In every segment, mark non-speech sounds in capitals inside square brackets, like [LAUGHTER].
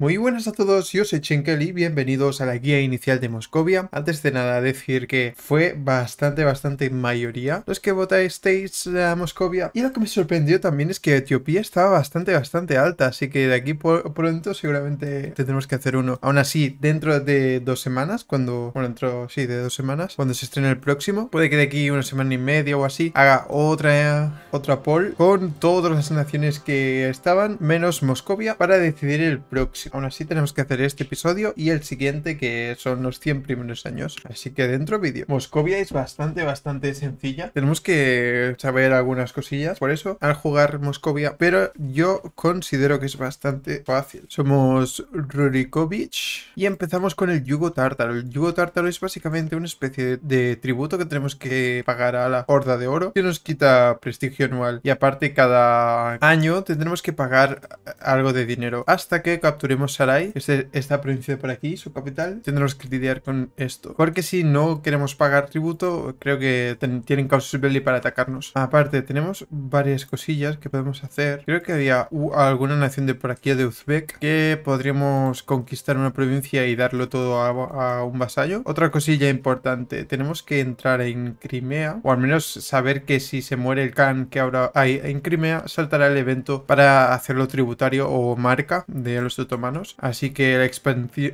Muy buenas a todos, yo soy Chenkel bienvenidos a la guía inicial de Moscovia. Antes de nada decir que fue bastante, bastante mayoría los que votasteis a Moscovia. Y lo que me sorprendió también es que Etiopía estaba bastante, bastante alta, así que de aquí pronto seguramente tendremos que hacer uno. Aún así, dentro de dos semanas, cuando, bueno, dentro, sí, de dos semanas, cuando se estrene el próximo, puede que de aquí una semana y media o así haga otra, otra poll con todas las naciones que estaban, menos Moscovia, para decidir el próximo. Aún así tenemos que hacer este episodio y el siguiente que son los 100 primeros años. Así que dentro vídeo. Moscovia es bastante, bastante sencilla. Tenemos que saber algunas cosillas. Por eso, al jugar Moscovia, pero yo considero que es bastante fácil. Somos Rurikovich y empezamos con el yugo tártaro. El yugo tártaro es básicamente una especie de tributo que tenemos que pagar a la horda de oro que nos quita prestigio anual. Y aparte, cada año tendremos que pagar algo de dinero hasta que capturemos Saray, Sarai, este, esta provincia de por aquí, su capital, tendremos que lidiar con esto. Porque si no queremos pagar tributo, creo que tienen causas Belli para atacarnos. Aparte, tenemos varias cosillas que podemos hacer. Creo que había alguna nación de por aquí de Uzbek que podríamos conquistar una provincia y darlo todo a, un vasallo. Otra cosilla importante, tenemos que entrar en Crimea, o al menos saber que si se muere el Khan que ahora hay en Crimea, saltará el evento para hacerlo tributario o marca de los otomanos así que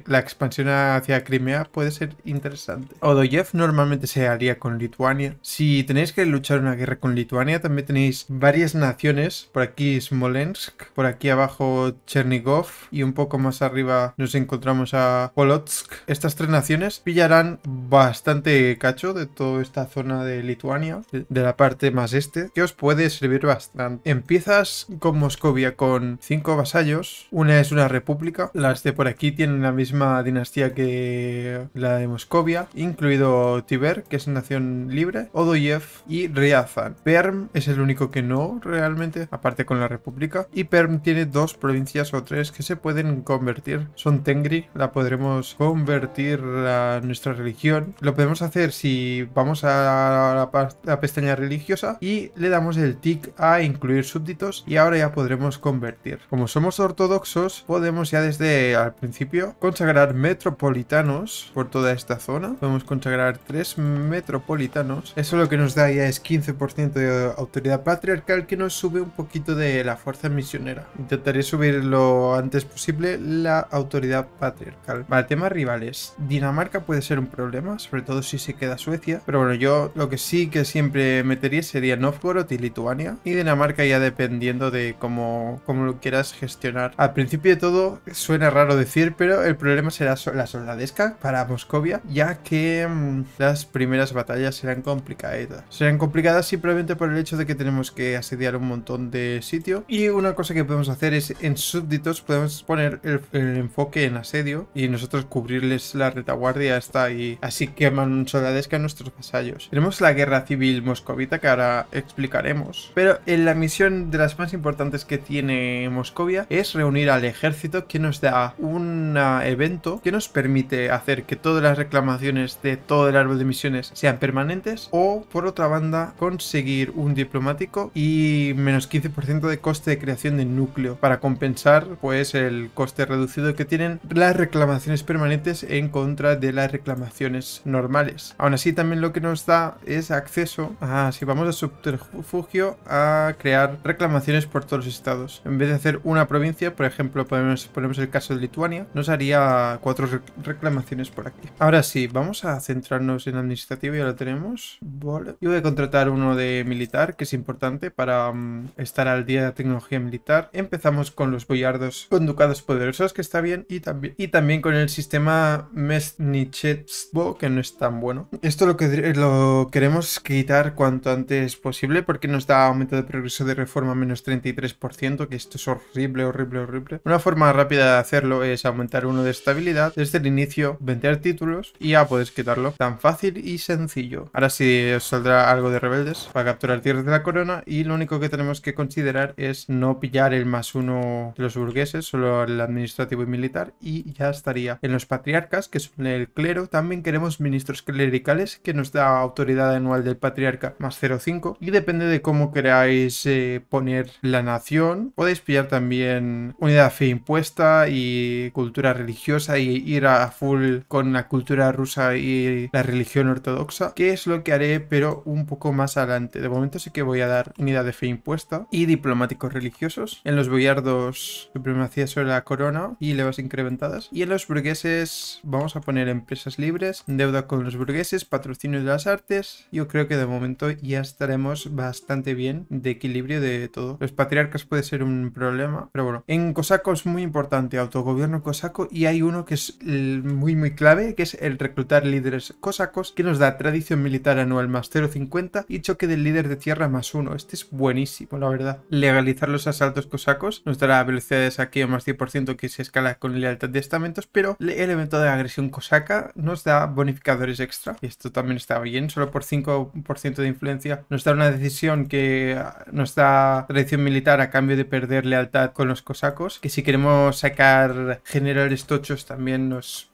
la, expansión hacia Crimea puede ser interesante. Odoyev normalmente se haría con Lituania. Si tenéis que luchar una guerra con Lituania, también tenéis varias naciones. Por aquí Smolensk, por aquí abajo Chernigov y un poco más arriba nos encontramos a Polotsk. Estas tres naciones pillarán bastante cacho de toda esta zona de Lituania, de la parte más este, que os puede servir bastante. Empiezas con Moscovia con cinco vasallos. Una es una república las de por aquí tienen la misma dinastía que la de Moscovia, incluido Tiber, que es nación libre, Odoyev y Riazan. Perm es el único que no realmente, aparte con la república. Y Perm tiene dos provincias o tres que se pueden convertir. Son Tengri, la podremos convertir a nuestra religión. Lo podemos hacer si vamos a la, la pestaña religiosa y le damos el tick a incluir súbditos y ahora ya podremos convertir. Como somos ortodoxos, podemos ya desde al principio consagrar metropolitanos por toda esta zona. Podemos consagrar tres metropolitanos. Eso lo que nos da ya es 15% de autoridad patriarcal que nos sube un poquito de la fuerza misionera. Intentaré subir lo antes posible la autoridad patriarcal. Vale, tema rivales. Dinamarca puede ser un problema, sobre todo si se queda Suecia. Pero bueno, yo lo que sí que siempre metería sería Novgorod y Lituania. Y Dinamarca ya dependiendo de cómo, cómo lo quieras gestionar. Al principio de todo, suena raro decir, pero el problema será la soldadesca para Moscovia, ya que mm, las primeras batallas serán complicadas. Serán complicadas simplemente por el hecho de que tenemos que asediar un montón de sitio. Y una cosa que podemos hacer es en súbditos podemos poner el, enfoque en asedio y nosotros cubrirles la retaguardia hasta ahí. Así queman soldadesca a nuestros vasallos. Tenemos la guerra civil moscovita que ahora explicaremos. Pero eh, la misión de las más importantes que tiene Moscovia es reunir al ejército que nos da un evento que nos permite hacer que todas las reclamaciones de todo el árbol de misiones sean permanentes o por otra banda conseguir un diplomático y menos 15% de coste de creación de núcleo para compensar pues el coste reducido que tienen las reclamaciones permanentes en contra de las reclamaciones normales. Aún así también lo que nos da es acceso a si vamos a subterfugio a crear reclamaciones por todos los estados. En vez de hacer una provincia, por ejemplo, podemos ponemos el caso de Lituania, nos haría cuatro reclamaciones por aquí. Ahora sí, vamos a centrarnos en administrativo, ya lo tenemos. Yo voy a contratar uno de militar, que es importante para mm, estar al día de la tecnología militar. Empezamos con los boyardos con ducados poderosos, que está bien, y también, y también con el sistema Mesnichetsbo, que no es tan bueno. Esto lo, que, lo queremos quitar cuanto antes posible, porque nos da aumento de progreso de reforma menos 33%, que esto es horrible, horrible, horrible. Una forma rápida de hacerlo es aumentar uno de estabilidad, desde el inicio vender títulos y ya podéis quitarlo. Tan fácil y sencillo. Ahora sí os saldrá algo de rebeldes para capturar tierras de la corona y lo único que tenemos que considerar es no pillar el más uno de los burgueses, solo el administrativo y militar y ya estaría. En los patriarcas, que son el clero, también queremos ministros clericales que nos da autoridad anual del patriarca más 0,5 y depende de cómo queráis eh, poner la nación. Podéis pillar también unidad de impuesta y cultura religiosa y ir a full con la cultura rusa y la religión ortodoxa, que es lo que haré pero un poco más adelante. De momento sí que voy a dar unidad de fe impuesta y diplomáticos religiosos. En los boyardos supremacía sobre la corona y levas incrementadas. Y en los burgueses vamos a poner empresas libres, deuda con los burgueses, patrocinio de las artes. Yo creo que de momento ya estaremos bastante bien de equilibrio de todo. Los patriarcas puede ser un problema, pero bueno. En cosacos muy importante autogobierno cosaco, y hay uno que es muy muy clave, que es el reclutar líderes cosacos, que nos da tradición militar anual más 0,50 y choque del líder de tierra más 1. Este es buenísimo, la verdad. Legalizar los asaltos cosacos nos dará velocidad de saqueo más 10% que se escala con lealtad de estamentos, pero el elemento de agresión cosaca nos da bonificadores extra. Y Esto también está bien, solo por 5% de influencia. Nos da una decisión que ah, nos da tradición militar a cambio de perder lealtad con los cosacos, que si queremos sacar generales tochos también nos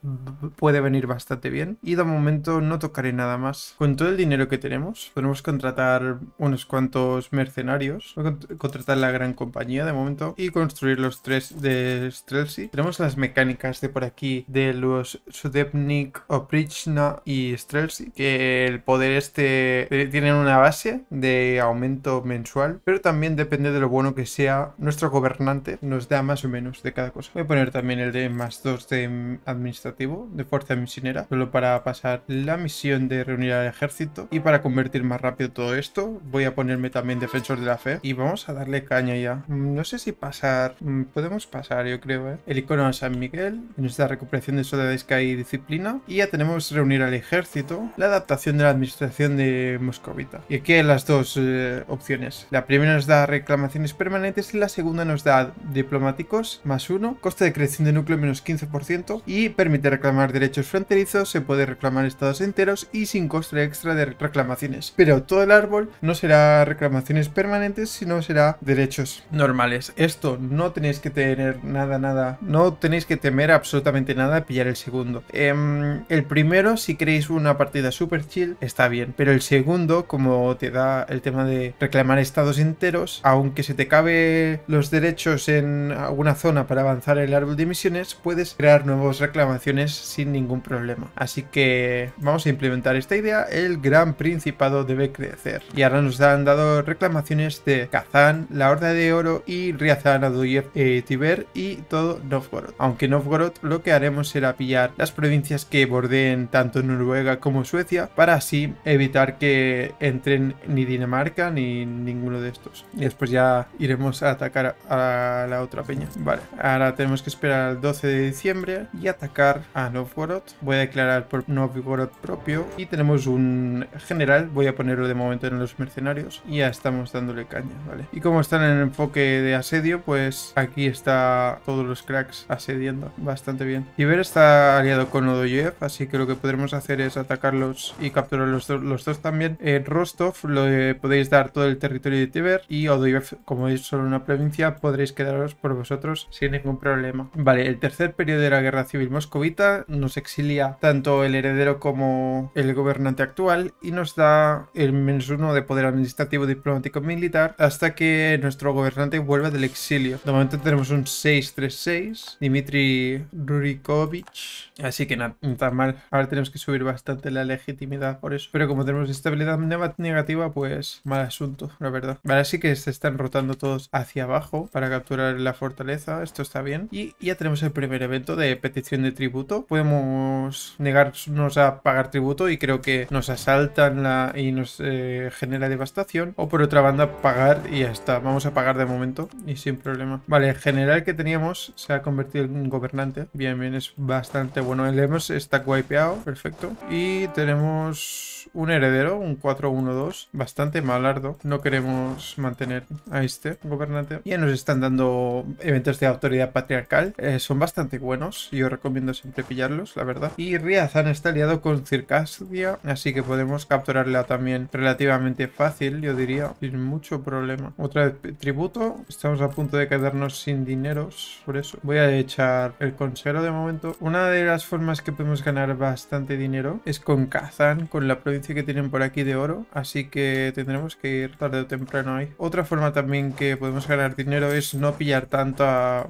puede venir bastante bien. Y de momento no tocaré nada más. Con todo el dinero que tenemos, podemos contratar unos cuantos mercenarios, contratar la gran compañía de momento y construir los tres de Strelsi. Tenemos las mecánicas de por aquí de los Sudepnik, Oprichna y Strelsi, que el poder este tienen una base de aumento mensual, pero también depende de lo bueno que sea nuestro gobernante, nos da más o menos de cada Voy a poner también el de más 2 de administrativo, de fuerza misionera, solo para pasar la misión de reunir al ejército. Y para convertir más rápido todo esto, voy a ponerme también defensor de la fe. Y vamos a darle caña ya. Mm, no sé si pasar... Mm, podemos pasar, yo creo, ¿eh? El icono de San Miguel, nuestra recuperación de soledad y disciplina. Y ya tenemos reunir al ejército, la adaptación de la administración de moscovita. Y aquí las dos eh, opciones. La primera nos da reclamaciones permanentes y la segunda nos da diplomáticos más coste de creación de núcleo menos 15% y permite reclamar derechos fronterizos, se puede reclamar estados enteros y sin coste extra de reclamaciones. Pero todo el árbol no será reclamaciones permanentes, sino será derechos normales. Esto no tenéis que tener nada, nada, no tenéis que temer absolutamente nada a pillar el segundo. Em, el primero, si queréis una partida super chill, está bien, pero el segundo, como te da el tema de reclamar estados enteros, aunque se te cabe los derechos en alguna zona para avanzar el árbol de misiones puedes crear nuevas reclamaciones sin ningún problema. Así que vamos a implementar esta idea, el Gran Principado debe crecer. Y ahora nos han dado reclamaciones de Kazán, la Horda de Oro y Riazán, Aduyev, e Tiber y todo Novgorod. Aunque Novgorod lo que haremos será pillar las provincias que bordeen tanto Noruega como Suecia para así evitar que entren ni Dinamarca ni ninguno de estos. Y después ya iremos a atacar a la otra peña. Vale, Ahora tenemos que esperar al 12 de diciembre y atacar a Novgorod. Voy a declarar por Novgorod propio y tenemos un general. Voy a ponerlo de momento en los mercenarios y ya estamos dándole caña, ¿vale? Y como están en el enfoque de asedio, pues aquí está todos los cracks asediando bastante bien. Tiber está aliado con Odoyev, así que lo que podremos hacer es atacarlos y capturar los, dos también. En eh, Rostov lo eh, podéis dar todo el territorio de Tiber y Odoyev, como es solo una provincia, podréis quedaros por vosotros sin ningún problema. Vale, el tercer periodo de la guerra civil moscovita nos exilia tanto el heredero como el gobernante actual y nos da el uno de poder administrativo, diplomático militar hasta que nuestro gobernante vuelva del exilio. De momento tenemos un 636, dimitri Rurikovich, así que nada, no tan mal. Ahora tenemos que subir bastante la legitimidad por eso, pero como tenemos estabilidad negativa, pues mal asunto, la verdad. Vale, sí que se están rotando todos hacia abajo para capturar la fortaleza. Esto está está bien. Y ya tenemos el primer evento de petición de tributo. Podemos negarnos a pagar tributo y creo que nos asaltan y nos eh, genera devastación. O por otra banda, pagar y ya está. Vamos a pagar de momento y sin problema. Vale, el general que teníamos se ha convertido en gobernante. Bien, bien, es bastante bueno. El hemos está wipeado. Perfecto. Y tenemos un heredero, un 4-1-2, bastante malardo. No queremos mantener a este gobernante. Ya nos están dando eventos de autoridad patriarcal. Eh, son bastante buenos. Yo recomiendo siempre pillarlos, la verdad. Y Riazan está aliado con Circasia, así que podemos capturarla también relativamente fácil, yo diría, sin mucho problema. Otra vez tributo. Estamos a punto de quedarnos sin dineros, por eso. Voy a echar el consejero de momento. Una de las formas que podemos ganar bastante dinero es con Kazan, con la provincia que tienen por aquí de oro, así que tendremos que ir tarde o temprano ahí. Otra forma también que podemos ganar dinero es no pillar tanto,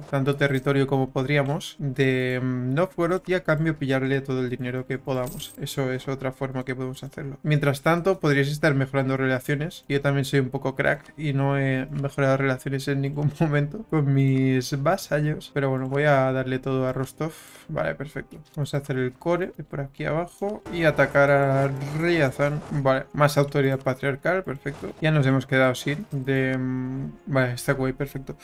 tanto territorio como podríamos de mm, Novgorod y a cambio pillarle todo el dinero que podamos. Eso es otra forma que podemos hacerlo. Mientras tanto, podríais estar mejorando relaciones. Yo también soy un poco crack y no he mejorado relaciones en ningún [LAUGHS] momento con mis vasallos. Pero bueno, voy a darle todo a Rostov. Vale, perfecto. Vamos a hacer el core por aquí abajo y atacar a rey Vale, más autoridad patriarcal, perfecto. Ya nos hemos quedado sin de... Mm, vale, está guay, perfecto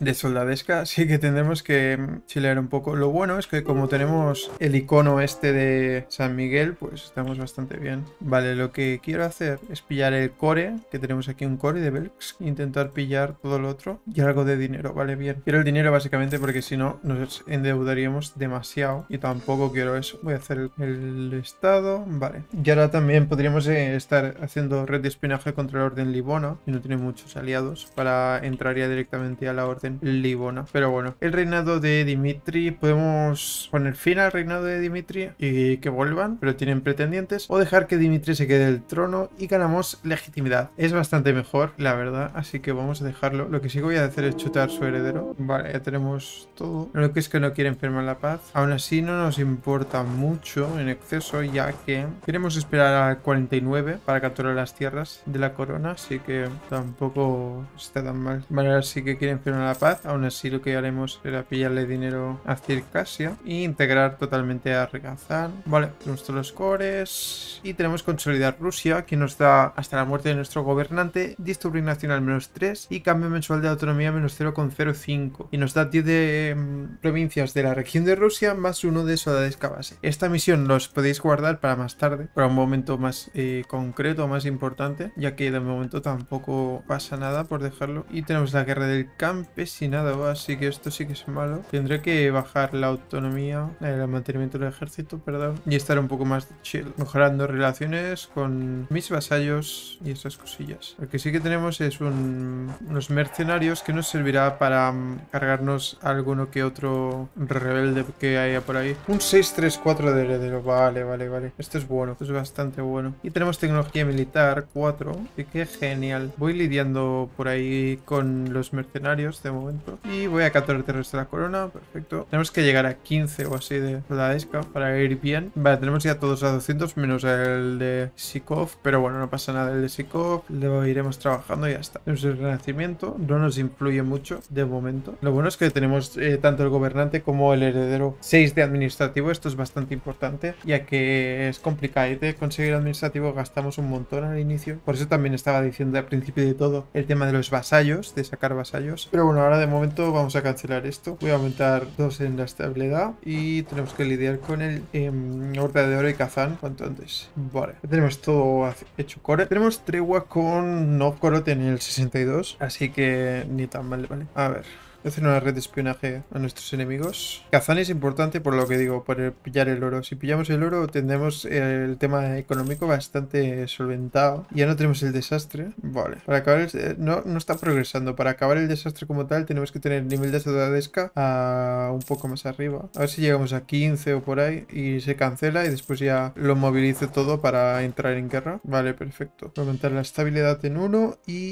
de soldadesca, [LAUGHS] sí que tendremos que chilear un poco. Lo bueno es que como tenemos el icono este de San Miguel, pues estamos bastante bien. Vale, lo que quiero hacer es pillar el core, que tenemos aquí un core de Belks, intentar pillar todo lo otro y algo de dinero, vale, bien. Quiero el dinero básicamente porque si no nos endeudaríamos demasiado y tampoco quiero eso. Voy a hacer el, estado, vale. Y ahora también podríamos eh, estar haciendo red de espionaje contra el Orden Libona, y no tiene muchos aliados, para entrar ya directamente a la Orden Libona. Pero bueno, el reinado de Dimitri, podemos poner fin al reinado de Dimitri y que vuelvan, pero tienen pretendientes, o dejar que Dimitri se quede el trono y ganamos legitimidad. Es bastante mejor, la verdad, así que vamos a dejarlo. Lo que sí que voy a hacer es chutar su heredero. Vale, ya tenemos todo. Lo que es que no quieren firmar la paz. Aún así no nos importa mucho en exceso, ya que queremos esperar a 49 para capturar las tierras de la corona, así que tampoco está tan mal. Vale, ahora sí que quieren firmar la paz, aún así lo que haremos será pillarle dinero a Circasia e integrar totalmente a Regazán. Vale, todos tenemos los cores y tenemos Consolidar Rusia, que nos da hasta la muerte de nuestro gobernante, disturbio nacional menos 3 y cambio mensual de autonomía menos 0,05 y nos da 10 de mm, provincias de la región de Rusia más uno de a Base, Esta misión los podéis guardar para más tarde, para un momento más eh, concreto, más importante, ya que de momento tampoco pasa nada por dejarlo. Y tenemos la guerra del campes pues nada, así que esto sí que es malo. Tendré que bajar la autonomía, el mantenimiento del ejército, perdón, y estar un poco más chill, mejorando relaciones con mis vasallos y esas cosillas. Lo que sí que tenemos es un, unos mercenarios que nos servirá para mm, cargarnos alguno que otro rebelde que haya por ahí. Un 634 de heredero, vale, vale, vale. Esto es bueno, esto es bastante bueno. Y tenemos tecnología militar 4, así que genial. Voy lidiando por ahí con los mercenarios de momento. Y voy a 14 terrestre de la corona, perfecto. Tenemos que llegar a 15 o así de la esca para ir bien. Vale, tenemos ya todos a 200 menos el de Sikov, pero bueno, no pasa nada el de Sikov. Luego iremos trabajando y ya está. Tenemos el renacimiento, no nos influye mucho de momento. Lo bueno es que tenemos eh, tanto el gobernante como el heredero 6 de administrativo. Esto es bastante importante, ya que es complicado de conseguir administrativo. Gastamos un montón al inicio. Por eso también estaba diciendo al principio de todo el tema de los vasallos, de sacar vasallos. Pero bueno, ahora de momento vamos a cancelar esto. Voy a aumentar dos en la estabilidad y tenemos que lidiar con el eh, de Oro y Kazan cuanto antes. Vale, tenemos todo hecho core. Tenemos tregua con Novgorod en el 62, así que ni tan mal, ¿vale? A ver hacer una red de espionaje a nuestros enemigos. Kazán es importante por lo que digo, por pillar el oro. Si pillamos el oro tendremos el tema económico bastante solventado. Ya no tenemos el desastre. Vale. Para acabar el... Eh, no, no está progresando. Para acabar el desastre como tal tenemos que tener el nivel de ciudadesca a un poco más arriba. A ver si llegamos a 15 o por ahí y se cancela y después ya lo movilice todo para entrar en guerra. Vale, perfecto. Aumentar la estabilidad en uno y,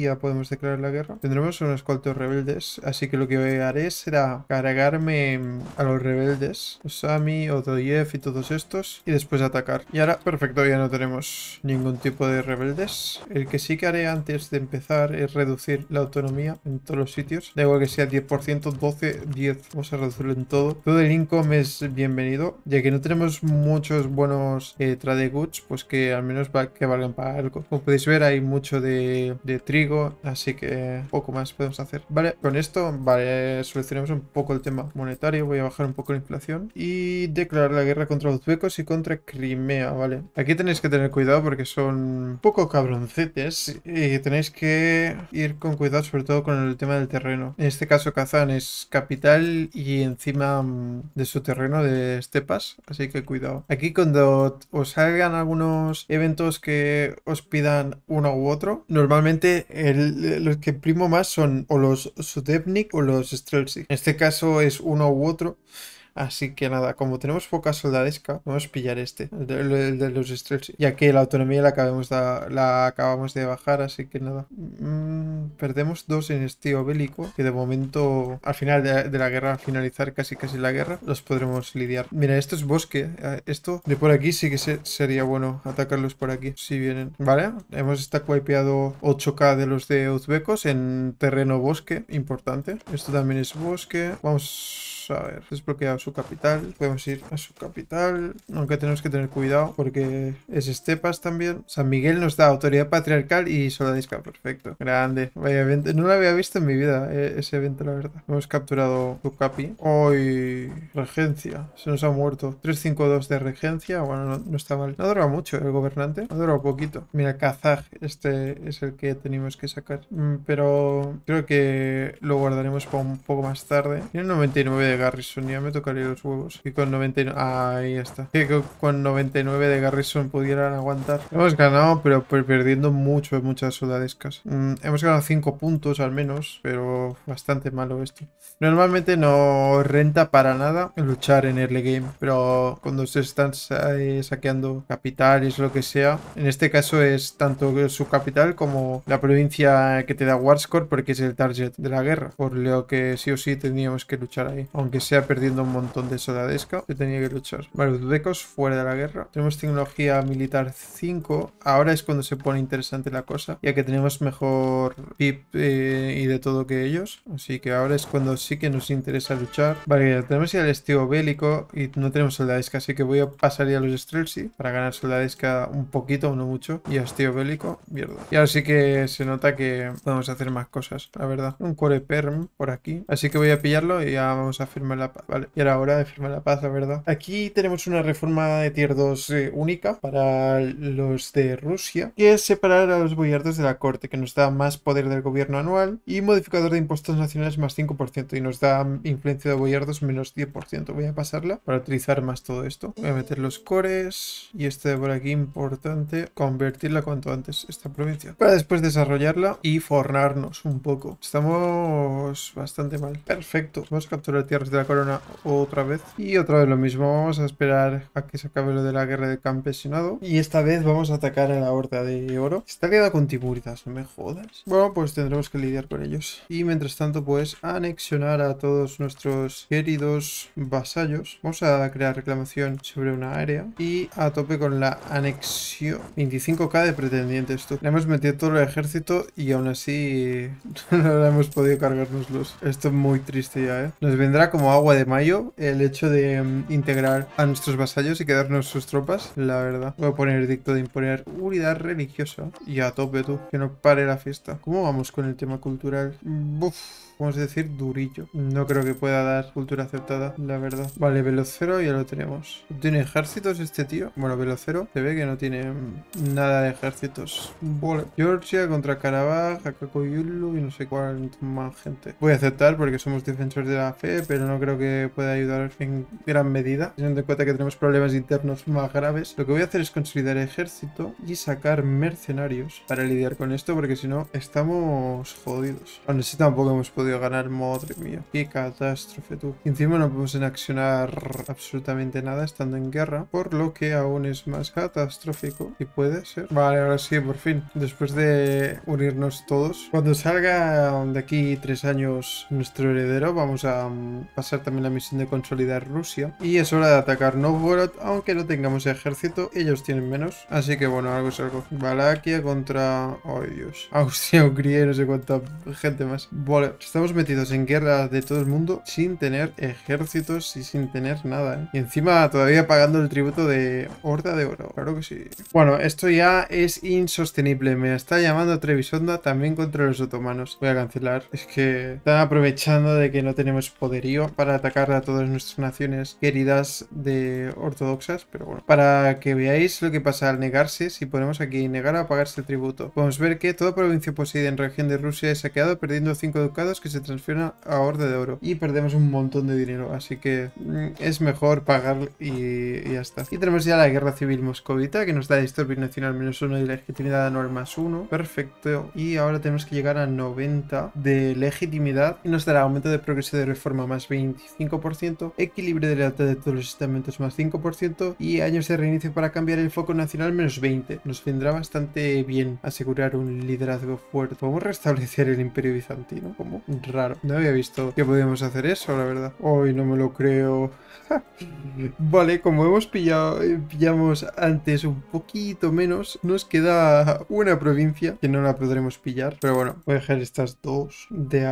ya podemos declarar la guerra. Tendremos unos cuantos rebeldes así que lo que haré será cargarme mm, a los rebeldes, Osami, Jeff y todos estos, y después atacar. Y ahora, perfecto, ya no tenemos ningún tipo de rebeldes. El que sí que haré antes de empezar es reducir la autonomía en todos los sitios. Da igual que sea 10%, 12, 10, vamos a reducirlo en todo. Todo el income es bienvenido, ya que no tenemos muchos buenos eh, trade goods, pues que al menos que valgan para algo. Como podéis ver, hay mucho de trigo, así que poco más podemos hacer. Vale, con esto vale, solucionemos un poco el tema monetario, voy a bajar un poco la inflación y declarar la guerra contra los suecos y contra Crimea, vale. Aquí tenéis que tener cuidado porque son un poco cabroncetes y tenéis que ir con cuidado sobre todo con el tema del terreno. En este caso Kazán es capital y encima mm, de su terreno de estepas, así que cuidado. Aquí cuando os salgan algunos eventos que os pidan uno u otro, normalmente los que primo más son o los sutep o los En este caso es uno u otro. Así que nada, como tenemos poca soldadesca, vamos a pillar este, el de, los estrellas ya que la autonomía la acabamos de, bajar, así que nada. Mm, perdemos dos en estío bélico, que de momento, al final de, la guerra, al finalizar casi casi la guerra, los podremos lidiar. Mira, esto es bosque, eh, esto de por aquí sí que sería bueno atacarlos por aquí, si vienen. Vale, hemos wipeado 8k de los de uzbecos en terreno bosque, importante. Esto también es bosque, vamos a ver. Desbloqueado su capital. Podemos ir a su capital. Aunque tenemos que tener cuidado porque es Estepas también. San Miguel nos da autoridad patriarcal y Soladisca. Perfecto. Grande. Vaya No lo había visto en mi vida eh, ese evento, la verdad. Hemos capturado su capi. Hoy. Regencia. Se nos ha muerto. 352 de regencia. Bueno, no, está mal. No dura mucho el gobernante. No dura poquito. Mira, Kazaj. Este es el que tenemos que sacar. Mm, pero creo que lo guardaremos para un poco más tarde. Tiene 99 de Garrison ya me tocaría los huevos. Y con 99... ahí está. Que con 99 de Garrison pudieran aguantar. Hemos ganado, pero perdiendo mucho, muchas soldadescas mm, hemos ganado 5 puntos al menos, pero bastante malo esto. Normalmente no renta para nada luchar en early game, pero cuando se están eh, saqueando capitales, lo que sea, en este caso es tanto su capital como la provincia que te da Warscore porque es el target de la guerra, por lo que sí o sí teníamos que luchar ahí aunque sea perdiendo un montón de soldadesca, yo tenía que luchar. Vale, decos fuera de la guerra. Tenemos tecnología militar 5. Ahora es cuando se pone interesante la cosa, ya que tenemos mejor pip eh, y de todo que ellos. Así que ahora es cuando sí que nos interesa luchar. Vale, tenemos ya el estilo bélico y no tenemos soldadesca, así que voy a pasar ya a los Strelsi para ganar soldadesca un poquito, no mucho. Y a estilo bélico, mierda. Y ahora sí que se nota que podemos hacer más cosas, la verdad. Un core perm por aquí. Así que voy a pillarlo y ya vamos a firmar la paz. Vale, y era hora de firmar la paz, la verdad. Aquí tenemos una reforma de tier 2 eh, única para los de Rusia, que es separar a los boyardos de la corte, que nos da más poder del gobierno anual y modificador de impuestos nacionales más 5% y nos da influencia de boyardos menos 10%. Voy a pasarla para utilizar más todo esto. Voy a meter los cores y este de por aquí importante, convertirla cuanto antes esta provincia, para después desarrollarla y fornarnos un poco. Estamos bastante mal. Perfecto. Vamos a capturar tierra de la corona otra vez. Y otra vez lo mismo, vamos a esperar a que se acabe lo de la guerra de campesinado. Y esta vez vamos a atacar a la horda de oro. Está quedada con tiburitas, no me jodas. Bueno, pues tendremos que lidiar con ellos. Y mientras tanto, pues anexionar a todos nuestros queridos vasallos. Vamos a crear reclamación sobre una área. Y a tope con la anexión. 25k de pretendientes, esto. Le hemos metido todo el ejército y aún así [LAUGHS] no hemos podido cargárnoslos. Esto es muy triste ya, ¿eh? Nos vendrá como agua de mayo el hecho de mm, integrar a nuestros vasallos y quedarnos sus tropas, la verdad. Voy a poner dicto de imponer unidad religiosa y a tope tú, que no pare la fiesta. ¿Cómo vamos con el tema cultural? Buf vamos a decir, durillo. No creo que pueda dar cultura aceptada, la verdad. Vale, Velocero ya lo tenemos. ¿Tiene ejércitos este tío? Bueno, Velocero se ve que no tiene mm, nada de ejércitos. Vale. Georgia contra Karabaj, Akakoyulu y no sé cuál más gente. Voy a aceptar porque somos defensores de la fe, pero no creo que pueda ayudar en gran medida, teniendo en cuenta que tenemos problemas internos más graves. Lo que voy a hacer es consolidar ejército y sacar mercenarios para lidiar con esto, porque si no, estamos jodidos. Aún así tampoco hemos podido ganar, madre mía. Qué catástrofe, tú. Y encima no podemos accionar absolutamente nada estando en guerra, por lo que aún es más catastrófico. Y puede ser. Vale, ahora sí, por fin. Después de unirnos todos. Cuando salga de aquí tres años nuestro heredero, vamos a mm, pasar también la misión de consolidar Rusia. Y es hora de atacar Novgorod, aunque no tengamos ejército, ellos tienen menos. Así que bueno, algo es algo. Valaquia contra... ¡Ay, Dios! Austria, Hungría no sé cuánta gente más. Vale, estamos metidos en guerras de todo el mundo sin tener ejércitos y sin tener nada, ¿eh? Y encima todavía pagando el tributo de Horda de Oro. Claro que sí. Bueno, esto ya es insostenible. Me está llamando Trevisonda también contra los otomanos. Voy a cancelar. Es que están aprovechando de que no tenemos poderío para atacar a todas nuestras naciones queridas de ortodoxas, pero bueno, para que veáis lo que pasa al negarse, si ponemos aquí negar a pagarse el tributo, podemos ver que toda provincia poseída en región de Rusia es saqueado, perdiendo 5 ducados que se transfieren a orden de Oro y perdemos un montón de dinero, así que mm, es mejor pagar y, ya está. Y tenemos ya la guerra civil moscovita que nos da disturbio nacional menos 1 y legitimidad anual más 1, perfecto. Y ahora tenemos que llegar a 90 de legitimidad y nos dará aumento de progreso de reforma más 25%, equilibrio de la lealtad de todos los estamentos más 5% y años de reinicio para cambiar el foco nacional menos 20. Nos vendrá bastante bien asegurar un liderazgo fuerte. Podemos restablecer el imperio bizantino, como raro. No había visto que podíamos hacer eso, la verdad. Hoy no me lo creo. [LAUGHS] vale, como hemos pillado, pillamos antes un poquito menos, nos queda una provincia que no la podremos pillar. Pero bueno, voy a dejar estas dos de,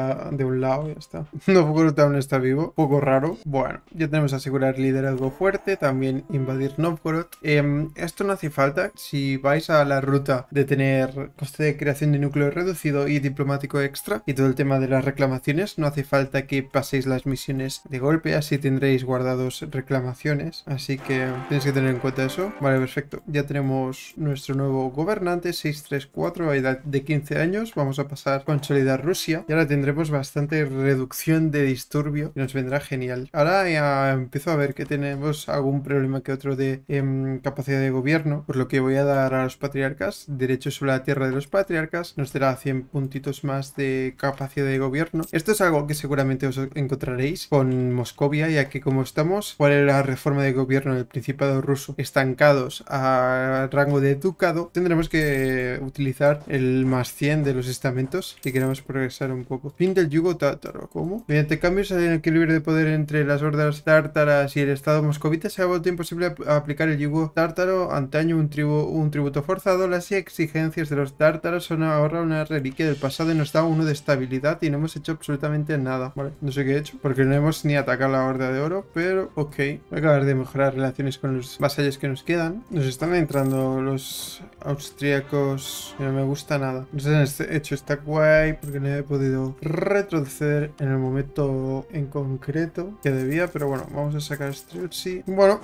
un lado y ya está. [LAUGHS] Novgorod aún está vivo, poco raro. Bueno, ya tenemos asegurar liderazgo fuerte, también invadir Novgorod. Em, esto no hace falta. Si vais a la ruta de tener coste de creación de núcleo reducido y diplomático extra y todo el tema de las reclamaciones, no hace falta que paséis las misiones de golpe, así tendréis guardado dos reclamaciones, así que tienes que tener en cuenta eso. Vale, perfecto. Ya tenemos nuestro nuevo gobernante, 634, a edad de 15 años. Vamos a pasar con consolidar Rusia y ahora tendremos bastante reducción de disturbio y nos vendrá genial. Ahora ya empiezo a ver que tenemos algún problema que otro de em, capacidad de gobierno, por lo que voy a dar a los patriarcas derecho sobre la tierra de los patriarcas. Nos dará 100 puntitos más de capacidad de gobierno. Esto es algo que seguramente os encontraréis con Moscovia, ya que como está cuál es la reforma de gobierno del Principado ruso, estancados al rango de ducado, tendremos que utilizar el más 100 de los estamentos si queremos progresar un poco. Fin del yugo tártaro como Mediante cambios en el equilibrio de poder entre las hordas tártaras y el Estado moscovita, se ha vuelto imposible aplicar el yugo tártaro. Antaño un, tribu un tributo forzado, las exigencias de los tártaros son ahora una reliquia del pasado y nos da uno de estabilidad y no hemos hecho absolutamente nada. Vale, no sé qué he hecho, porque no hemos ni atacado la horda de oro, pero Ok, voy a acabar de mejorar relaciones con los vasallos que nos quedan. Nos están entrando los austríacos. No me gusta nada. Nos han este, hecho está guay porque no he podido retroceder en el momento en concreto que debía. Pero bueno, vamos a sacar sí. Este bueno,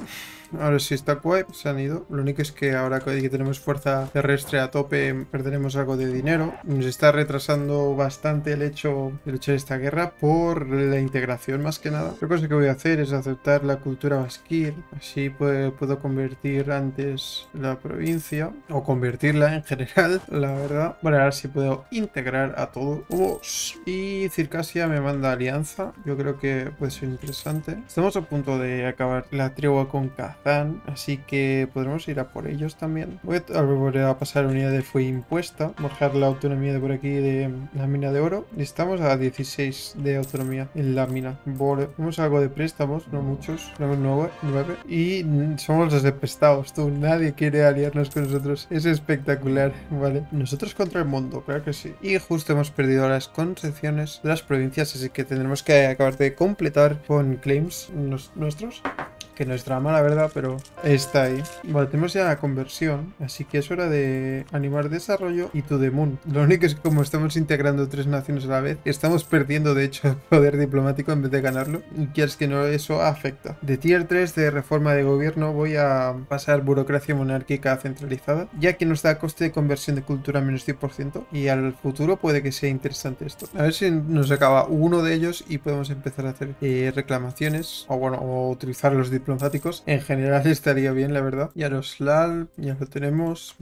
ahora sí está guay. Se han ido. Lo único es que ahora que tenemos fuerza terrestre a tope, perderemos algo de dinero. Nos está retrasando bastante el hecho, de luchar esta guerra por la integración más que nada. La cosa que voy a hacer es hacer la cultura basquil, así puedo convertir antes la provincia, o convertirla en general, la verdad. para ver si puedo integrar a todos. Y Circasia me manda alianza, yo creo que puede ser interesante. Estamos a punto de acabar la tregua con Kazán, así que podremos ir a por ellos también. Voy a volver a pasar unidad de fue impuesta, bajar la autonomía de por aquí de la mina de oro. Estamos a 16 de autonomía en la mina. Vale, algo de préstamos, no muchos, nueve, y somos los despestados, tú, nadie quiere aliarnos con nosotros, es espectacular, ¿vale? Nosotros contra el mundo, claro que sí. Y justo hemos perdido las concepciones de las provincias, así que tendremos que acabar de completar con claims nuestros que no es drama, verdad, pero está ahí. Bueno, tenemos ya la conversión, así que es hora de animar desarrollo y to the moon. Lo único es que como estamos integrando tres naciones a la vez, estamos perdiendo, de hecho, [LAUGHS] el poder diplomático en vez de ganarlo. Y quieres que no, eso afecta. De tier 3 de reforma de gobierno voy a pasar burocracia monárquica centralizada, ya que nos da coste de conversión de cultura menos 10% y al futuro puede que sea interesante esto. A ver si nos acaba uno de ellos y podemos empezar a hacer eh, reclamaciones o bueno, o utilizar los diplomáticos en general [LAUGHS] estaría bien, la verdad. Yaroslav, ya lo tenemos.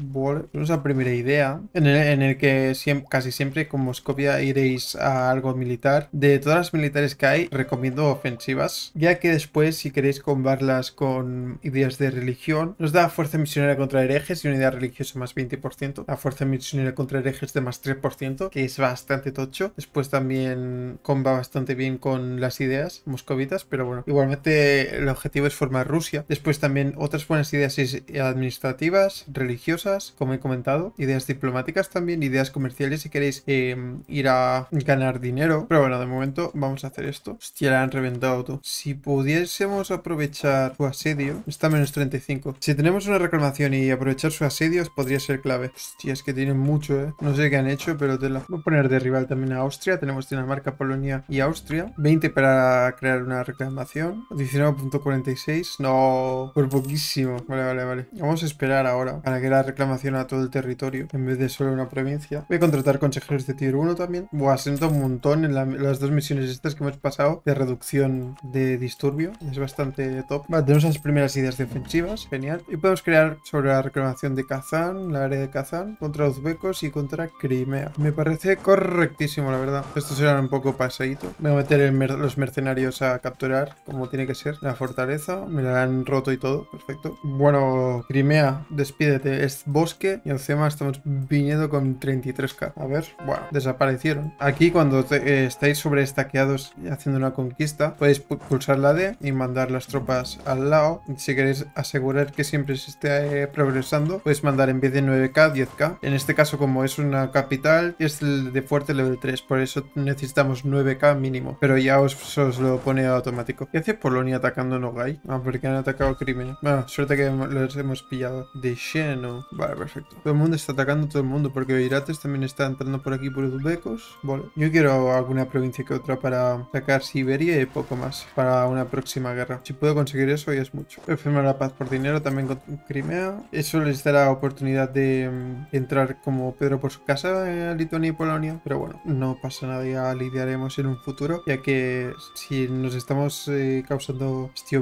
es la primera idea. En el, que casi siempre como os iréis a algo militar. De todas las militares que hay, recomiendo ofensivas. Ya que después, si queréis combarlas con ideas de religión, nos da fuerza misionera contra herejes y unidad religiosa más 20%. La fuerza misionera contra herejes de más 3%, que es bastante tocho. Después también comba bastante bien con las ideas moscovitas, pero bueno, igualmente el objetivo es forma Rusia. Después también otras buenas ideas eh, administrativas, religiosas, como he comentado, ideas diplomáticas también, ideas comerciales si queréis em, ir a ganar dinero. Pero bueno, de momento vamos a hacer esto. Hostia, la han reventado todo. Si pudiésemos aprovechar su asedio, está menos 35. Si tenemos una reclamación y aprovechar su asedio, podría ser clave. Hostia, es que tienen mucho, ¿eh? No sé qué han hecho, pero te la... Voy a poner de rival también a Austria. Tenemos Dinamarca, Polonia y Austria. 20 para crear una reclamación. 19.46 no, por poquísimo. Vale, vale, vale. Vamos a esperar ahora para que la reclamación a todo el territorio en vez de solo una provincia. Voy a contratar consejeros de tier 1 también. Buah, siento un montón en las dos misiones estas que hemos pasado de reducción de disturbio. Es bastante top. Vale, tenemos las primeras ideas defensivas. Genial. Y podemos crear sobre la reclamación de Kazán, la área de Kazán, contra uzbecos y contra Crimea. Me parece correctísimo, la verdad. Esto será un poco pasadito. Voy a meter los mercenarios a capturar, como tiene que ser, la fortaleza me la han roto y todo, perfecto. Bueno, Crimea, despídete, es bosque y encima estamos viniendo con 33k. A ver, bueno, desaparecieron. Aquí cuando eh, estáis sobre estaqueados haciendo una conquista, podéis pulsar la D y mandar las tropas al lado. Si queréis asegurar que siempre se esté eh, progresando, podéis mandar en vez de 9k, 10k. En este caso, como es una capital, es de fuerte level 3, por eso necesitamos 9k mínimo. Pero ya os, os lo pone automático. ¿Qué hace Polonia atacando Nogai? porque han atacado Crimea Bueno, suerte que los hemos pillado de lleno. Vale, perfecto. Todo el mundo está atacando a todo el mundo porque Irates también está entrando por aquí por Uzbecos. Vale. Yo quiero alguna provincia que otra para sacar Siberia y poco más para una próxima guerra. Si puedo conseguir eso ya es mucho. la paz por dinero también con Crimea. Eso les dará oportunidad de mm, entrar como Pedro por su casa a eh, Lituania y Polonia. Pero bueno, no pasa nada, ya lidiaremos en un futuro ya que si nos estamos eh, causando estío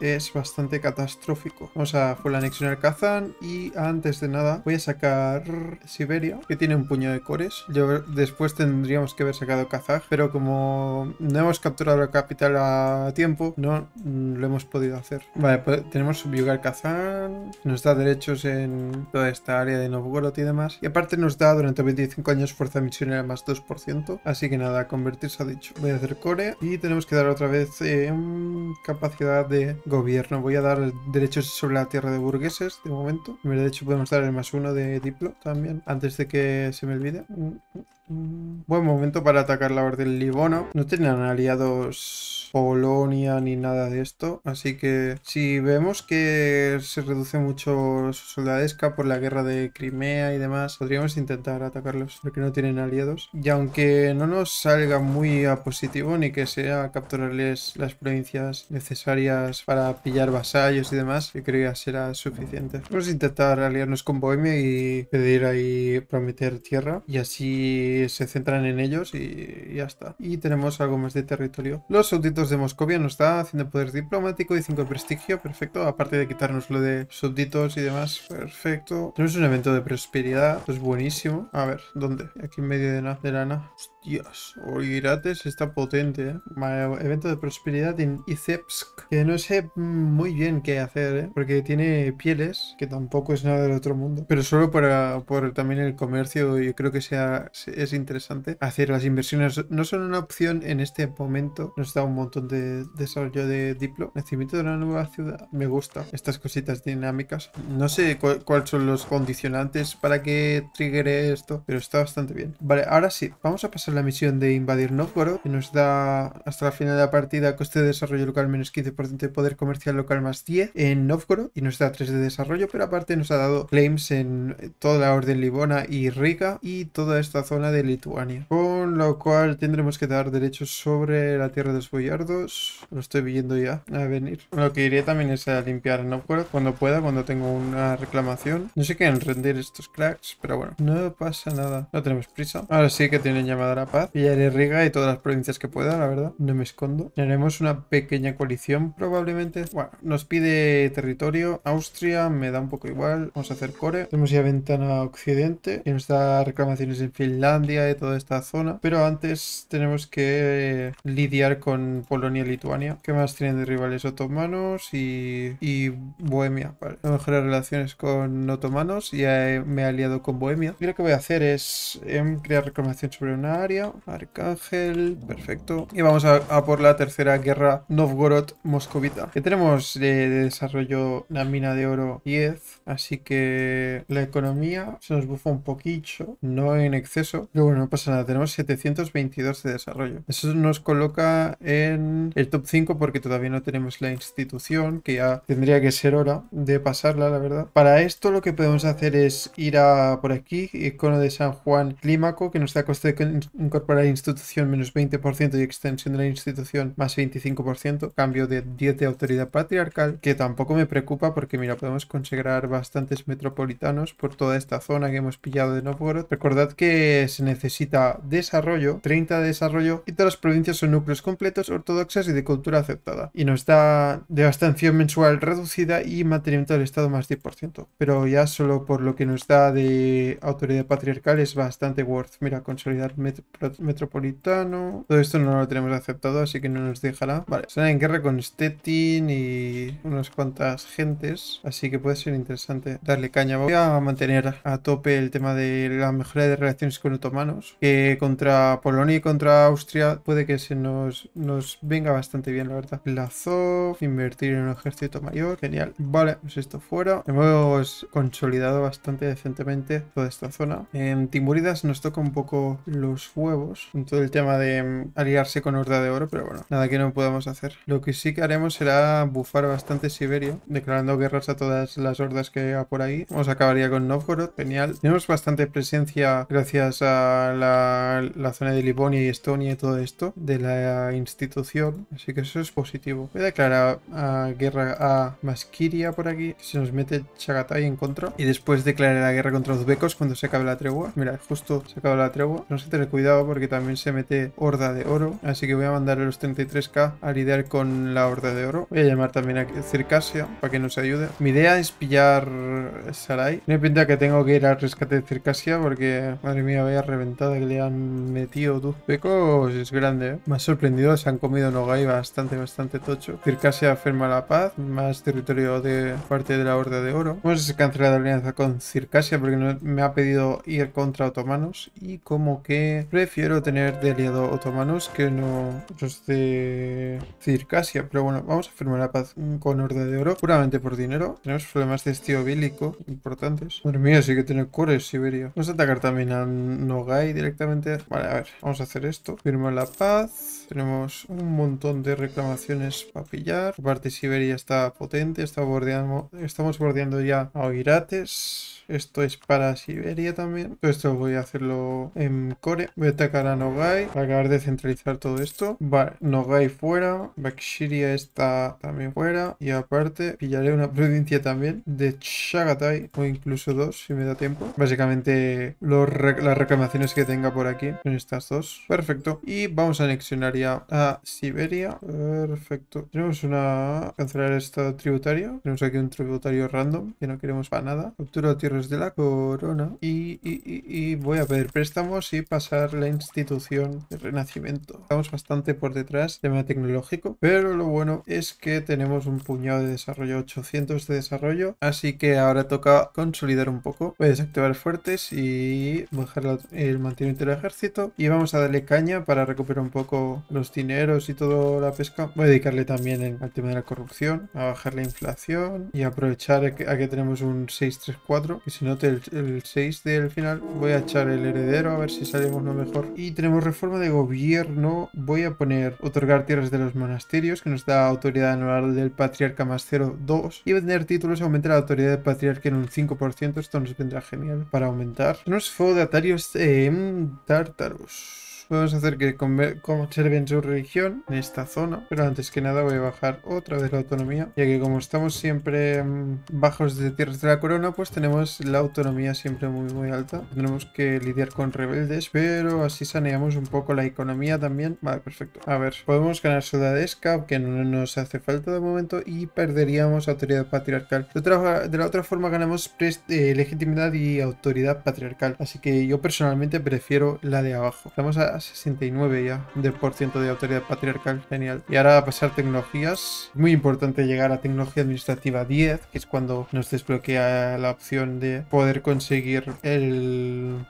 es bastante catastrófico. Vamos a full anexionar Kazán y antes de nada voy a sacar Siberia, que tiene un puño de cores. Yo después tendríamos que haber sacado Kazaj, pero como no hemos capturado la capital a tiempo, no mm, lo hemos podido hacer. Vale, pues tenemos subyugar Kazán, nos da derechos en toda esta área de Novgorod y demás. Y aparte nos da durante 25 años fuerza misionera más 2%, así que nada, convertirse a dicho. Voy a hacer core y tenemos que dar otra vez em, capacidad de gobierno. Voy a dar derechos sobre la tierra de burgueses de momento. De hecho podemos dar el más uno de Diplo también, antes de que se me olvide. Buen momento para atacar la Orden Libono. No tenían aliados Polonia ni nada de esto. Así que si vemos que se reduce mucho su soldadesca por la guerra de Crimea y demás, podríamos intentar atacarlos porque no tienen aliados. Y aunque no nos salga muy a positivo ni que sea capturarles las provincias necesarias para pillar vasallos y demás, yo creo que será suficiente. Vamos a intentar aliarnos con Bohemia y pedir ahí prometer tierra y así se centran en ellos y ya está. Y tenemos algo más de territorio. Los súbditos de Moscovia nos da haciendo poder diplomático y 5 prestigio, perfecto. Aparte de quitarnos lo de súbditos y demás, perfecto. Tenemos un evento de prosperidad, es pues buenísimo. A ver, ¿dónde? Aquí en medio de, la, de lana. Dios, está potente, ¿eh? Evento de prosperidad en Icepsk. Que no sé muy bien qué hacer, ¿eh? Porque tiene pieles, que tampoco es nada del otro mundo. Pero solo para, por también el comercio, yo creo que sea, es interesante hacer las inversiones. No son una opción en este momento. Nos da un montón de desarrollo de Diplo. Nacimiento de una nueva ciudad. Me gusta estas cositas dinámicas. No sé cuáles son los condicionantes para que triggere esto, pero está bastante bien. Vale, ahora sí, vamos a pasar la misión de invadir Novgorod, que nos da hasta la final de la partida coste de desarrollo local menos 15% de poder comercial local más 10 en Novgorod y nos da 3 de desarrollo, pero aparte nos ha dado claims en toda la orden Libona y Riga y toda esta zona de Lituania. Con lo cual tendremos que dar derechos sobre la tierra de los boyardos. Lo estoy viendo ya a venir. Lo que iré también es a limpiar Novgorod cuando pueda, cuando tengo una reclamación. No sé qué en rendir estos cracks, pero bueno, no pasa nada. No tenemos prisa. Ahora sí que tienen llamada y a paz. y todas las provincias que pueda, la verdad. No me escondo. Tenemos una pequeña coalición probablemente. Bueno, nos pide territorio. Austria me da un poco igual. Vamos a hacer core. Tenemos ya ventana occidente. Y nos reclamaciones en Finlandia y toda esta zona. Pero antes tenemos que eh, lidiar con Polonia y Lituania. ¿Qué más tienen de rivales otomanos? Y, Bohemia. Vale. relaciones con otomanos. Ya me he aliado con Bohemia. Y lo que voy a hacer es em, crear reclamación sobre un área Arcángel, perfecto. Y vamos a, por la tercera guerra Novgorod-Moscovita. Que tenemos de desarrollo la mina de oro 10, así que la economía se nos bufa un poquito, no en exceso, pero bueno, no pasa nada, tenemos 722 de desarrollo. Eso nos coloca en el top 5 porque todavía no tenemos la institución, que ya tendría que ser hora de pasarla, la verdad. Para esto lo que podemos hacer es ir a por aquí, icono de San Juan Clímaco, que nos da coste de incorporar institución menos 20% y extensión de la institución más 25%, cambio de 10 de autoridad patriarcal, que tampoco me preocupa porque mira, podemos consagrar bastantes metropolitanos por toda esta zona que hemos pillado de Novgorod. Recordad que se necesita desarrollo, 30 de desarrollo y todas las provincias son núcleos completos, ortodoxas y de cultura aceptada. Y nos da devastación mensual reducida y mantenimiento del Estado más 10%. Pero ya solo por lo que nos da de autoridad patriarcal es bastante worth. Mira, consolidar metro metropolitano. Todo esto no lo tenemos aceptado, así que no nos dejará. Vale, están en guerra con Stettin y unas cuantas gentes, así que puede ser interesante darle caña. Voy a mantener a tope el tema de la mejora de relaciones con otomanos, que contra Polonia y contra Austria puede que se nos, nos venga bastante bien, la verdad. Lazov, invertir en un ejército mayor, genial. Vale, pues esto fuera. Hemos consolidado bastante decentemente toda esta zona. En Timuridas nos toca un poco los huevos en todo el tema de mm, aliarse con Horda de Oro, pero bueno, nada que no podamos hacer. Lo que sí que haremos será bufar bastante Siberia, declarando guerras a todas las hordas que haya por ahí. Vamos a acabaría con Novgorod, genial. Tenemos bastante presencia gracias a la, zona de Livonia y Estonia y todo esto, de la institución, así que eso es positivo. Voy a declarar guerra a Masquiria por aquí, que se nos mete Chagatai en contra, y después declararé la guerra contra los becos cuando se acabe la tregua. Mira, justo se acaba la tregua, no se te cuida porque también se mete horda de oro. Así que voy a mandar a los 33k a lidiar con la horda de oro. Voy a llamar también a Circasia para que nos ayude. Mi idea es pillar Sarai. Me pinta que tengo que ir al rescate de Circasia porque, madre mía, vaya reventada que le han metido, dos Pecos es grande, ¿eh? más sorprendido, se han comido Nogai bastante, bastante tocho. Circasia afirma la paz, más territorio de parte de la Horda de Oro. Vamos a cancelar la alianza con Circasia porque me ha pedido ir contra otomanos y como que prefiero tener de aliado otomanos que no los de Circasia. Pero bueno, vamos a firmar la paz con orden de Oro, puramente por dinero. Tenemos problemas de estilo bílico importantes. Madre mía, sí que tiene cores Siberia. Vamos a atacar también a Nogai directamente. Vale, a ver, vamos a hacer esto. Firmo la paz. Tenemos un montón de reclamaciones para pillar. Aparte, parte Siberia está potente. Está bordeando, estamos bordeando ya a Oirates. Esto es para Siberia también. Todo esto voy a hacerlo en Core. Voy a atacar a Nogai para acabar de centralizar todo esto. Vale, Nogai fuera. Bakshiria está también fuera. Y aparte, pillaré una [LAUGHS] provincia también de Chagatai o incluso dos si me da tiempo. Básicamente, las reclamaciones que tenga por aquí son estas dos. Perfecto. Y vamos a anexionar a Siberia. Perfecto. Tenemos una... Cancelar estado tributario. Tenemos aquí un tributario random que no queremos para nada. Captura tierras de la corona. Y, voy a pedir préstamos y pasar la institución de renacimiento. Estamos bastante por detrás tema tecnológico. Pero lo bueno es que tenemos un puñado de desarrollo. 800 de desarrollo. Así que ahora toca consolidar un poco. Voy a desactivar fuertes y bajar el mantenimiento del ejército. Y vamos a darle caña para recuperar un poco los dineros y toda la pesca, voy a dedicarle también al tema de la corrupción, a bajar la inflación y aprovechar a que, tenemos que tenemos un 634. Que si note el, 6 del final. Voy a echar el heredero a ver si salimos lo mejor. Y tenemos reforma de gobierno. Voy a poner otorgar tierras de los monasterios, que nos da autoridad anual del patriarca más 0,2. Y vender títulos aumenta la autoridad del patriarca en un 5%. Esto nos vendrá genial para aumentar. Nos feudatarios eh, tártaros. Podemos hacer que conserven su religión en esta zona. Pero antes que nada voy a bajar otra vez la autonomía. Ya que como estamos siempre mm, bajos de tierras de la corona, pues tenemos la autonomía siempre muy muy alta. tenemos que lidiar con rebeldes, pero así saneamos un poco la economía también. Vale, perfecto. A ver, podemos ganar soldadesca, que no nos hace falta de momento, y perderíamos autoridad patriarcal. De, otra, la otra forma ganamos eh, legitimidad y autoridad patriarcal. Así que yo personalmente prefiero la de abajo. Vamos a 69 ya del por de autoridad patriarcal. Genial. Y ahora a pasar tecnologías. Muy importante llegar a tecnología administrativa 10, que es cuando nos desbloquea la opción de poder conseguir el,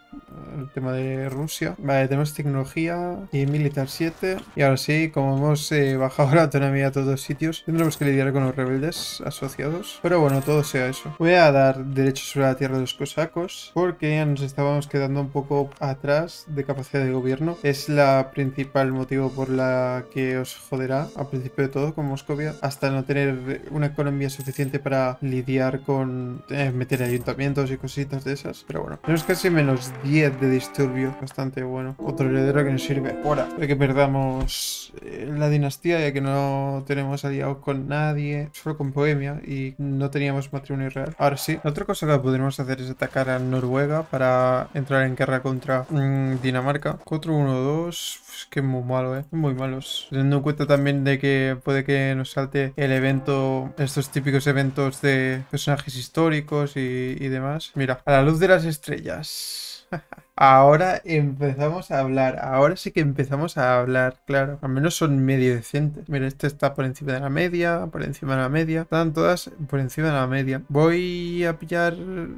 tema de Rusia. Vale, tenemos tecnología y militar 7. Y ahora sí, como hemos eh, bajado la autonomía a todos los sitios, tendremos que lidiar con los rebeldes asociados. Pero bueno, todo sea eso. Voy a dar derechos sobre la tierra de los cosacos, porque ya nos estábamos quedando un poco atrás de capacidad de gobierno es la principal motivo por la que os joderá al principio de todo con Moscovia hasta no tener una economía suficiente para lidiar con eh, meter ayuntamientos y cositas de esas. Pero bueno, tenemos casi menos 10 de disturbio, bastante bueno. Otro heredero que nos sirve ahora de que perdamos eh, la dinastía ya que no tenemos aliados con nadie, solo con Bohemia y no teníamos matrimonio real. Ahora sí, otra cosa que podríamos hacer es atacar a Noruega para entrar en guerra contra mm, Dinamarca. 4-1 uno, dos... Es que muy malo, ¿eh? Muy malos. Teniendo en cuenta también de que puede que nos salte el evento... Estos típicos eventos de personajes históricos y, y demás. Mira, a la luz de las estrellas. [LAUGHS] Ahora empezamos a hablar. Ahora sí que empezamos a hablar, claro. Al menos son medio decentes. Mira, este está por encima de la media, por encima de la media. Están todas por encima de la media. Voy a pillar,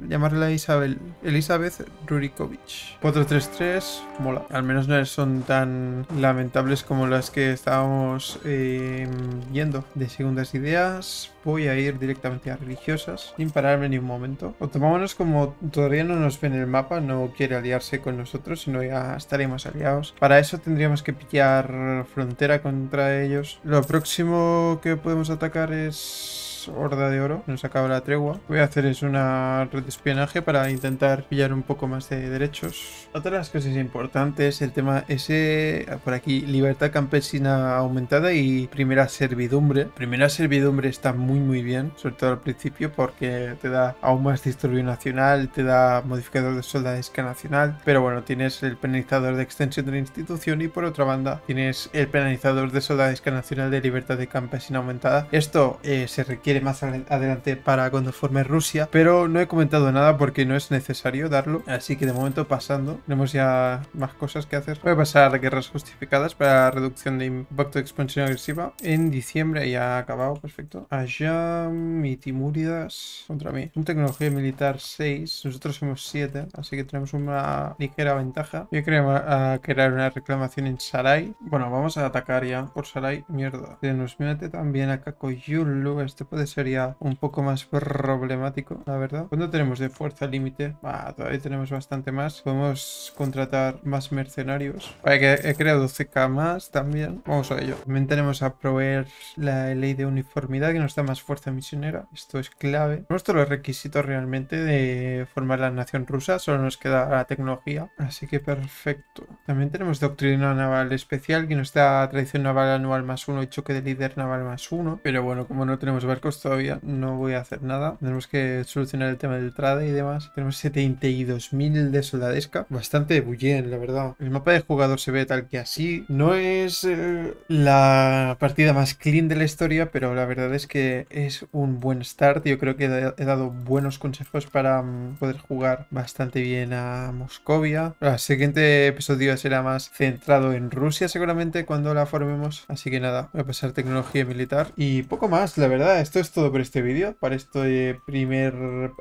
llamarla Isabel. Elizabeth Rurikovich. 433, mola. Al menos no son tan lamentables como las que estábamos em, viendo. yendo. De segundas ideas, voy a ir directamente a religiosas, sin pararme ni un momento. O tomámonos como todavía no nos ven el mapa, no quiere aliarse con nosotros, sino ya estaremos aliados. Para eso tendríamos que pillar frontera contra ellos. Lo próximo que podemos atacar es horda de oro. Nos acaba la tregua. Voy a hacer es una red de espionaje para intentar pillar un poco más de derechos. Otra de las cosas importantes, el tema ese, por aquí, libertad campesina aumentada y primera servidumbre. Primera servidumbre está muy muy bien, sobre todo al principio, porque te da aún más disturbio nacional, te da modificador de soldadesca nacional, pero bueno, tienes el penalizador de extensión de la institución y por otra banda tienes el penalizador de soldadesca nacional de libertad de campesina aumentada. Esto eh, se requiere más adelante para cuando forme Rusia, pero no he comentado nada porque no es necesario darlo, así que de momento pasando, tenemos ya más cosas que hacer. Voy a pasar a guerras justificadas para reducción de impacto de expansión agresiva en diciembre, ya ha acabado, perfecto. Ayam y Timuridas contra mí. Un tecnología militar 6, nosotros somos 7, así que tenemos una ligera ventaja. Yo a crear una reclamación en Sarai. Bueno, vamos a atacar ya por Sarai. Mierda. Se nos mete también acá Koyulu, este puede sería un poco más problemático, la verdad. cuando tenemos de fuerza límite? todavía tenemos bastante más. Podemos contratar más mercenarios. que he creado 12k más también. Vamos a ello. También tenemos a proveer la ley de uniformidad que nos da más fuerza misionera. Esto es clave. tenemos todos los requisitos realmente de formar la nación rusa. Solo nos queda la tecnología. Así que perfecto. También tenemos doctrina naval especial que nos da tradición naval anual más uno y choque de líder naval más uno. Pero bueno, como no tenemos barcos pues todavía no voy a hacer nada. Tenemos que solucionar el tema del trade y demás. Tenemos 72.000 de soldadesca. Bastante bullión, la verdad. El mapa de jugador se ve tal que así. No es eh, la partida más clean de la historia, pero la verdad es que es un buen start. Yo creo que he dado buenos consejos para mm, poder jugar bastante bien a Moscovia. El siguiente episodio será más centrado en Rusia seguramente cuando la formemos. Así que nada, voy a pasar tecnología militar y poco más, la verdad. Esto es todo por este vídeo, para esta eh, primer,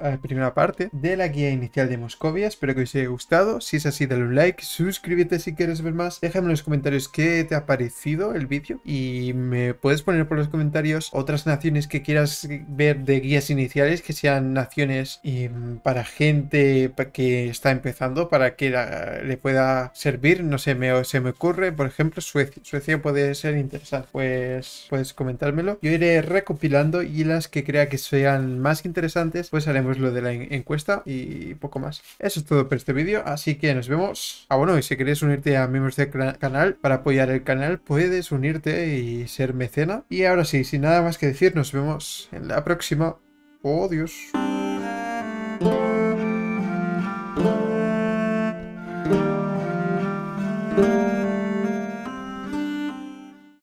eh, primera parte de la guía inicial de Moscovia. Espero que os haya gustado. Si es así, dale un like, suscríbete si quieres ver más. Déjame en los comentarios qué te ha parecido el vídeo y me puedes poner por los comentarios otras naciones que quieras ver de guías iniciales, que sean naciones em, para gente que está empezando, para que le pueda servir. No sé, me, se me ocurre, por ejemplo, Suecia. Suecia puede ser interesante. Pues puedes comentármelo. Yo iré recopilando y las que crea que sean más interesantes, pues haremos lo de la encuesta y poco más. Eso es todo por este vídeo, así que nos vemos. Ah, bueno, y si quieres unirte a miembros del canal para apoyar el canal, puedes unirte y ser mecena. Y ahora sí, sin nada más que decir, nos vemos en la próxima. Oh, Dios.